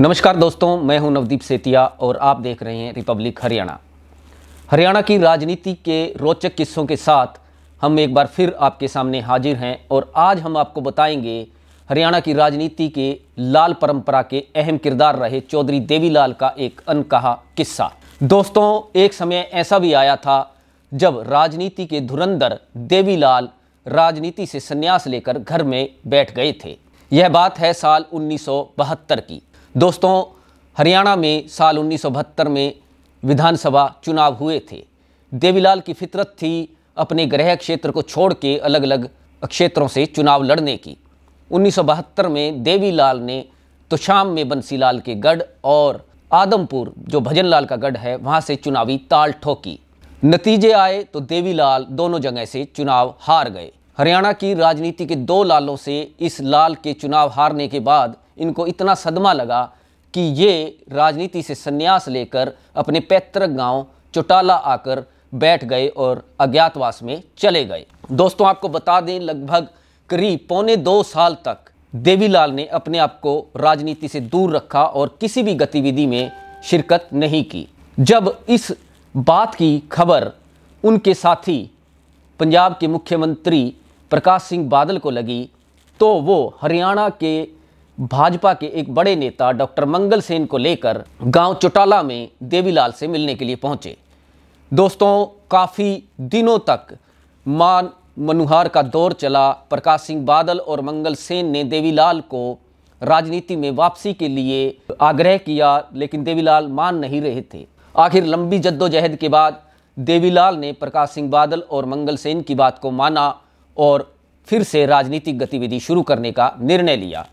नमस्कार दोस्तों मैं हूं नवदीप सेतिया और आप देख रहे हैं रिपब्लिक हरियाणा हरियाणा की राजनीति के रोचक किस्सों के साथ हम एक बार फिर आपके सामने हाजिर हैं और आज हम आपको बताएंगे हरियाणा की राजनीति के लाल परंपरा के अहम किरदार रहे चौधरी देवीलाल का एक अनकहा किस्सा दोस्तों एक समय ऐसा भी आया था जब राजनीति के धुरंधर देवीलाल राजनीति से संन्यास लेकर घर में बैठ गए थे यह बात है साल उन्नीस की दोस्तों हरियाणा में साल उन्नीस में विधानसभा चुनाव हुए थे देवीलाल की फितरत थी अपने गृह क्षेत्र को छोड़ के अलग अलग क्षेत्रों से चुनाव लड़ने की उन्नीस में देवीलाल ने तो शाम में बंसीलाल के गढ़ और आदमपुर जो भजनलाल का गढ़ है वहाँ से चुनावी ताल ठोकी नतीजे आए तो देवीलाल दोनों जगह से चुनाव हार गए हरियाणा की राजनीति के दो लालों से इस लाल के चुनाव हारने के बाद इनको इतना सदमा लगा कि ये राजनीति से संन्यास लेकर अपने पैतृक गांव चौटाला आकर बैठ गए और अज्ञातवास में चले गए दोस्तों आपको बता दें लगभग करीब पौने दो साल तक देवीलाल ने अपने आप को राजनीति से दूर रखा और किसी भी गतिविधि में शिरकत नहीं की जब इस बात की खबर उनके साथी पंजाब के मुख्यमंत्री प्रकाश सिंह बादल को लगी तो वो हरियाणा के भाजपा के एक बड़े नेता डॉक्टर मंगल सेन को लेकर गांव चौटाला में देवीलाल से मिलने के लिए पहुंचे दोस्तों काफ़ी दिनों तक मान मनुहार का दौर चला प्रकाश सिंह बादल और मंगल सेन ने देवीलाल को राजनीति में वापसी के लिए आग्रह किया लेकिन देवीलाल मान नहीं रहे थे आखिर लंबी जद्दोजहद के बाद देवीलाल ने प्रकाश सिंह बादल और मंगल सेन की बात को माना और फिर से राजनीतिक गतिविधि शुरू करने का निर्णय लिया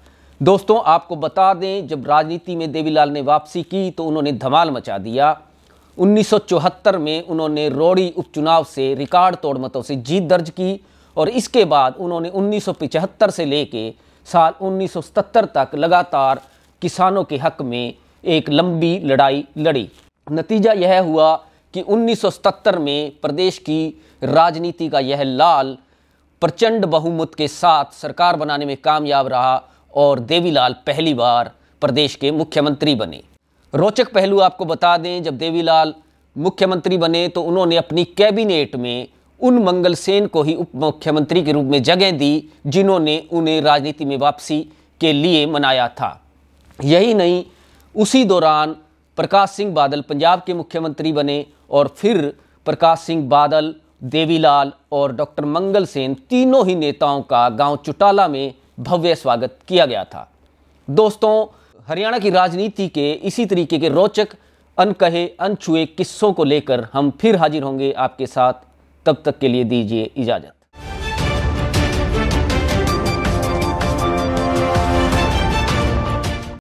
दोस्तों आपको बता दें जब राजनीति में देवीलाल ने वापसी की तो उन्होंने धमाल मचा दिया 1974 में उन्होंने रोड़ी उपचुनाव से रिकॉर्ड तोड़ मतों से जीत दर्ज की और इसके बाद उन्होंने 1975 से लेके साल 1977 तक लगातार किसानों के हक में एक लंबी लड़ाई लड़ी नतीजा यह हुआ कि 1977 में प्रदेश की राजनीति का यह लाल प्रचंड बहुमत के साथ सरकार बनाने में कामयाब रहा और देवीलाल पहली बार प्रदेश के मुख्यमंत्री बने रोचक पहलू आपको बता दें जब देवीलाल मुख्यमंत्री बने तो उन्होंने अपनी कैबिनेट में उन मंगल सेन को ही उप मुख्यमंत्री के रूप में जगह दी जिन्होंने उन्हें राजनीति में वापसी के लिए मनाया था यही नहीं उसी दौरान प्रकाश सिंह बादल पंजाब के मुख्यमंत्री बने और फिर प्रकाश सिंह बादल देवीलाल और डॉक्टर मंगल सेन तीनों ही नेताओं का गांव चुटाला में भव्य स्वागत किया गया था दोस्तों हरियाणा की राजनीति के इसी तरीके के रोचक अनकहे अनछुए किस्सों को लेकर हम फिर हाजिर होंगे आपके साथ तब तक के लिए दीजिए इजाज़त